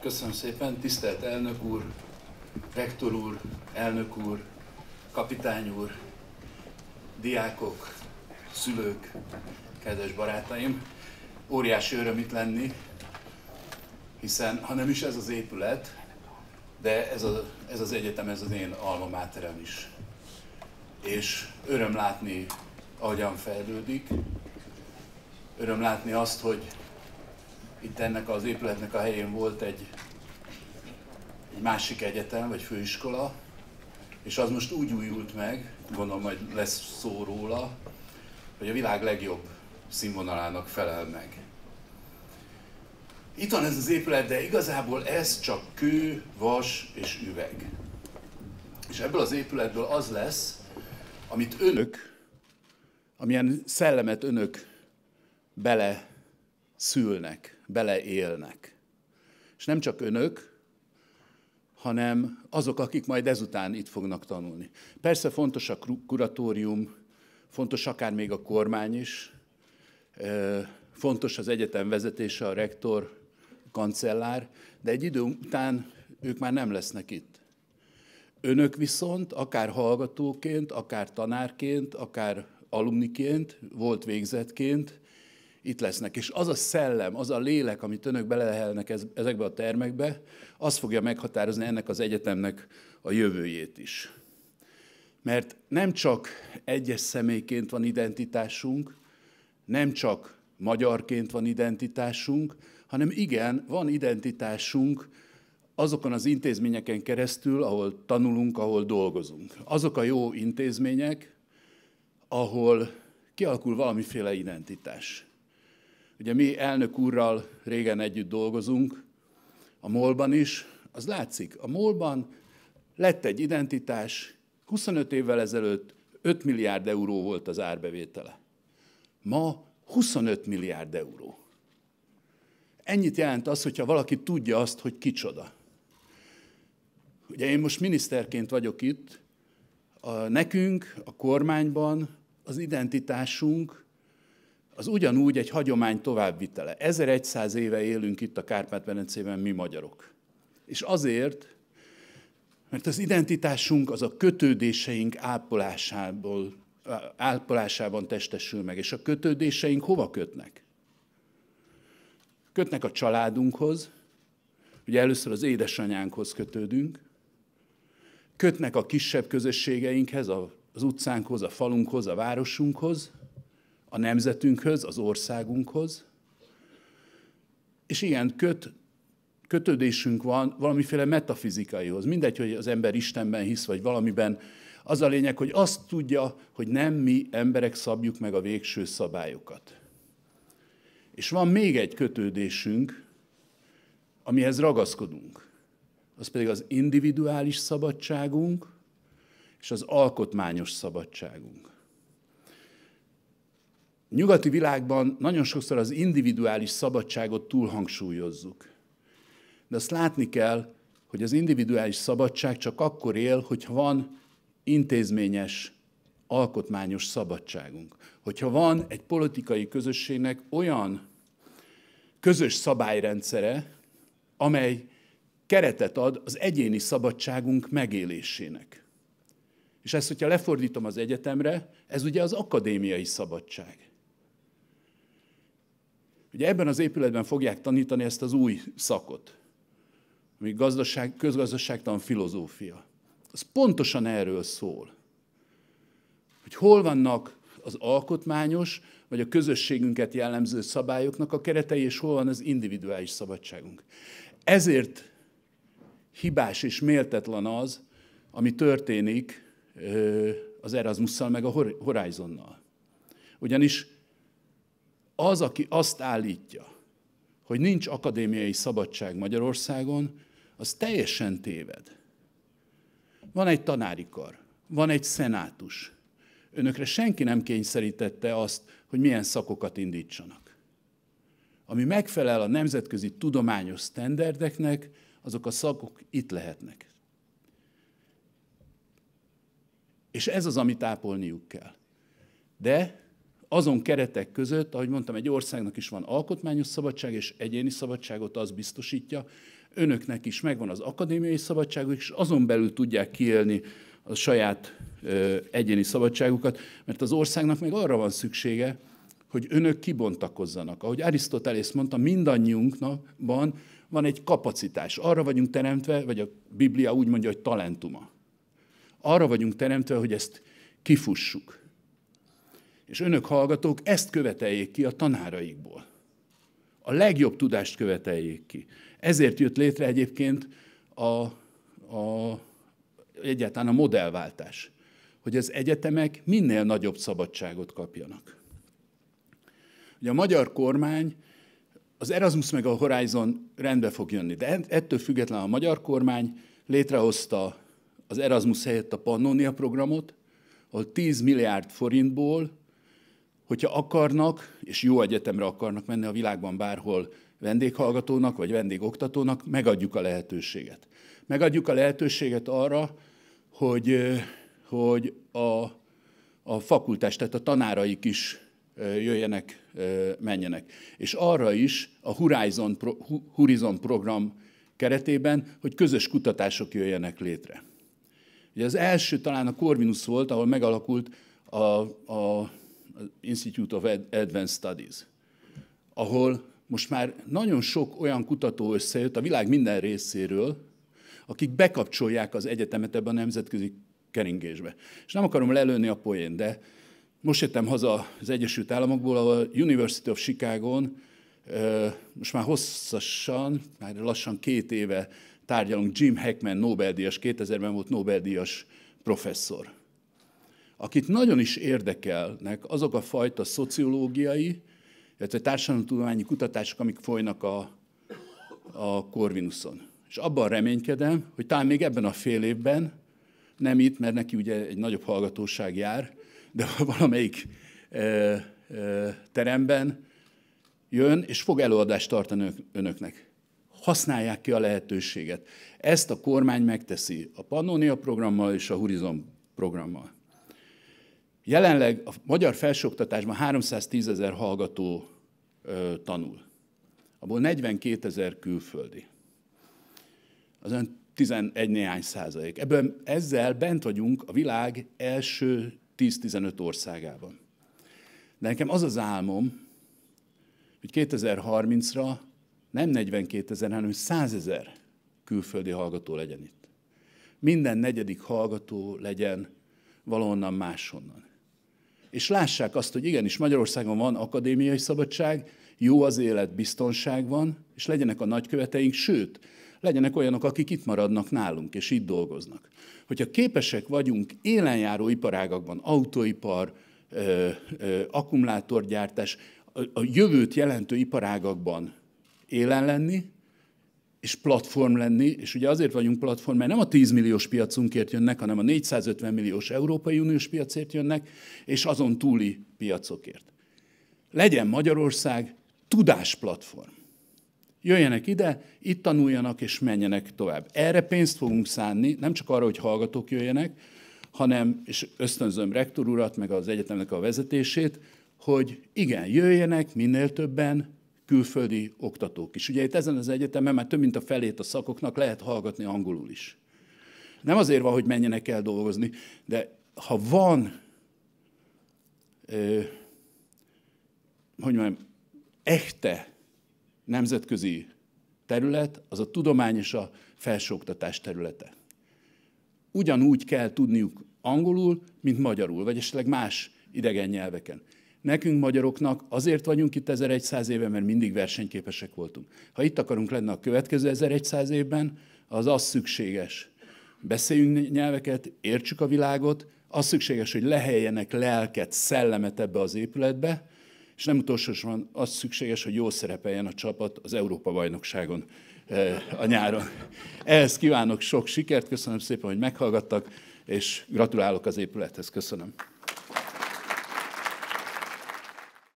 Köszönöm szépen, tisztelt elnök úr, rektor úr, elnök úr, kapitány úr, diákok, szülők, kedves barátaim. Óriási öröm itt lenni, hiszen ha nem is ez az épület, de ez, a, ez az egyetem, ez az én alma máterem is. És öröm látni, ahogyan fejlődik, öröm látni azt, hogy itt ennek az épületnek a helyén volt egy, egy másik egyetem, vagy főiskola, és az most úgy újult meg, gondolom majd lesz szó róla, hogy a világ legjobb színvonalának felel meg. Itt van ez az épület, de igazából ez csak kő, vas és üveg. És ebből az épületből az lesz, amit önök, amilyen szellemet önök bele szülnek, beleélnek. És nem csak önök, hanem azok, akik majd ezután itt fognak tanulni. Persze fontos a kuratórium, fontos akár még a kormány is, fontos az egyetem vezetése, a rektor, a kancellár, de egy idő után ők már nem lesznek itt. Önök viszont akár hallgatóként, akár tanárként, akár alumniként, volt végzetként itt lesznek. És az a szellem, az a lélek, amit önök belehelnek ezekbe a termekbe, az fogja meghatározni ennek az egyetemnek a jövőjét is. Mert nem csak egyes személyként van identitásunk, nem csak magyarként van identitásunk, hanem igen, van identitásunk azokon az intézményeken keresztül, ahol tanulunk, ahol dolgozunk. Azok a jó intézmények, ahol kialakul valamiféle identitás. Ugye mi elnök úrral régen együtt dolgozunk, a molban is, az látszik. A molban lett egy identitás, 25 évvel ezelőtt 5 milliárd euró volt az árbevétele. Ma 25 milliárd euró. Ennyit jelent az, hogyha valaki tudja azt, hogy kicsoda. Ugye én most miniszterként vagyok itt, a, nekünk a kormányban az identitásunk az ugyanúgy egy hagyomány továbbvitele. 1100 éve élünk itt a Kárpát-Medencében mi magyarok. És azért, mert az identitásunk az a kötődéseink ápolásából, ápolásában testesül meg. És a kötődéseink hova kötnek? Kötnek a családunkhoz, ugye először az édesanyánkhoz kötődünk, kötnek a kisebb közösségeinkhez, az utcánkhoz, a falunkhoz, a városunkhoz, a nemzetünkhöz, az országunkhoz, és ilyen köt, kötődésünk van valamiféle metafizikaihoz. Mindegy, hogy az ember Istenben hisz, vagy valamiben. Az a lényeg, hogy azt tudja, hogy nem mi emberek szabjuk meg a végső szabályokat. És van még egy kötődésünk, amihez ragaszkodunk. Az pedig az individuális szabadságunk és az alkotmányos szabadságunk nyugati világban nagyon sokszor az individuális szabadságot túlhangsúlyozzuk. De azt látni kell, hogy az individuális szabadság csak akkor él, hogyha van intézményes, alkotmányos szabadságunk. Hogyha van egy politikai közösségnek olyan közös szabályrendszere, amely keretet ad az egyéni szabadságunk megélésének. És ezt, hogyha lefordítom az egyetemre, ez ugye az akadémiai szabadság. Ugye ebben az épületben fogják tanítani ezt az új szakot, ami gazdaság, közgazdaságtan filozófia. Az pontosan erről szól, hogy hol vannak az alkotmányos, vagy a közösségünket jellemző szabályoknak a keretei, és hol van az individuális szabadságunk. Ezért hibás és méltatlan az, ami történik az Erasmusszal meg a Horizonnal. Ugyanis az, aki azt állítja, hogy nincs akadémiai szabadság Magyarországon, az teljesen téved. Van egy tanári kar, van egy szenátus. Önökre senki nem kényszerítette azt, hogy milyen szakokat indítsanak. Ami megfelel a nemzetközi tudományos sztenderdeknek, azok a szakok itt lehetnek. És ez az, amit ápolniuk kell. De azon keretek között, ahogy mondtam, egy országnak is van alkotmányos szabadság, és egyéni szabadságot az biztosítja, önöknek is megvan az akadémiai szabadságuk, és azon belül tudják kiélni a saját ö, egyéni szabadságukat, mert az országnak még arra van szüksége, hogy önök kibontakozzanak. Ahogy Arisztotelész mondta, van, van egy kapacitás. Arra vagyunk teremtve, vagy a Biblia úgy mondja, hogy talentuma. Arra vagyunk teremtve, hogy ezt kifussuk. És önök hallgatók ezt követeljék ki a tanáraikból. A legjobb tudást követeljék ki. Ezért jött létre egyébként a, a, egyáltalán a modellváltás, hogy az egyetemek minél nagyobb szabadságot kapjanak. Ugye a magyar kormány az Erasmus meg a Horizon rendbe fog jönni, de ettől függetlenül a magyar kormány létrehozta az Erasmus helyett a Pannonia programot, ahol 10 milliárd forintból hogyha akarnak, és jó egyetemre akarnak menni a világban bárhol vendéghallgatónak vagy vendégoktatónak, megadjuk a lehetőséget. Megadjuk a lehetőséget arra, hogy, hogy a, a fakultás, tehát a tanáraik is jöjjenek, menjenek. És arra is a Horizon, Horizon program keretében, hogy közös kutatások jöjjenek létre. Ugye az első talán a Corvinus volt, ahol megalakult a, a az Institute of Advanced Studies, ahol most már nagyon sok olyan kutató összejött a világ minden részéről, akik bekapcsolják az egyetemet ebbe a nemzetközi keringésbe. És nem akarom lelőni a poén, de most jöttem haza az Egyesült Államokból, ahol a University of Chicago-n most már hosszasan, már lassan két éve tárgyalunk Jim Hackman Nobel-díjas, 2000-ben volt Nobel-díjas professzor akit nagyon is érdekelnek azok a fajta szociológiai, illetve társadalomtudományi kutatások, amik folynak a, a Corvinuson. És abban reménykedem, hogy talán még ebben a fél évben, nem itt, mert neki ugye egy nagyobb hallgatóság jár, de valamelyik e, e, teremben jön, és fog előadást tartani önöknek. Használják ki a lehetőséget. Ezt a kormány megteszi a Pannonia programmal és a Horizon programmal. Jelenleg a magyar felsőoktatásban 310 ezer hallgató ö, tanul, abból 42 ezer külföldi. Az ön 11 néhány százalék. Ebből, ezzel bent vagyunk a világ első 10-15 országában. De nekem az az álmom, hogy 2030-ra nem 42 ezer, hanem 100 ezer külföldi hallgató legyen itt. Minden negyedik hallgató legyen valonnan máshonnan és lássák azt, hogy igenis Magyarországon van akadémiai szabadság, jó az élet, biztonság van, és legyenek a nagyköveteink, sőt, legyenek olyanok, akik itt maradnak nálunk, és itt dolgoznak. Hogyha képesek vagyunk élenjáró iparágakban, autóipar, ö, ö, akkumulátorgyártás, a, a jövőt jelentő iparágakban élen lenni, és platform lenni, és ugye azért vagyunk platform, mert nem a 10 milliós piacunkért jönnek, hanem a 450 milliós Európai Uniós piacért jönnek, és azon túli piacokért. Legyen Magyarország tudásplatform. Jöjjenek ide, itt tanuljanak és menjenek tovább. Erre pénzt fogunk szánni, nem csak arra, hogy hallgatók jöjjenek, hanem, és ösztönzöm rektor urat, meg az egyetemnek a vezetését, hogy igen, jöjjenek minél többen, külföldi oktatók is. Ugye itt ezen az egyetemen már több mint a felét a szakoknak lehet hallgatni angolul is. Nem azért van, hogy menjenek el dolgozni, de ha van, hogy mondjam, echte nemzetközi terület, az a tudomány és a felsőoktatás területe. Ugyanúgy kell tudniuk angolul, mint magyarul, vagy esetleg más idegen nyelveken nekünk magyaroknak azért vagyunk itt 1100 éve, mert mindig versenyképesek voltunk. Ha itt akarunk lenni a következő 1100 évben, az az szükséges. Beszéljünk nyelveket, értsük a világot, az szükséges, hogy lehelyenek lelket, szellemet ebbe az épületbe, és nem utolsó van, az szükséges, hogy jól szerepeljen a csapat az Európa-bajnokságon e, a nyáron. Ehhez kívánok sok sikert, köszönöm szépen, hogy meghallgattak, és gratulálok az épülethez, köszönöm.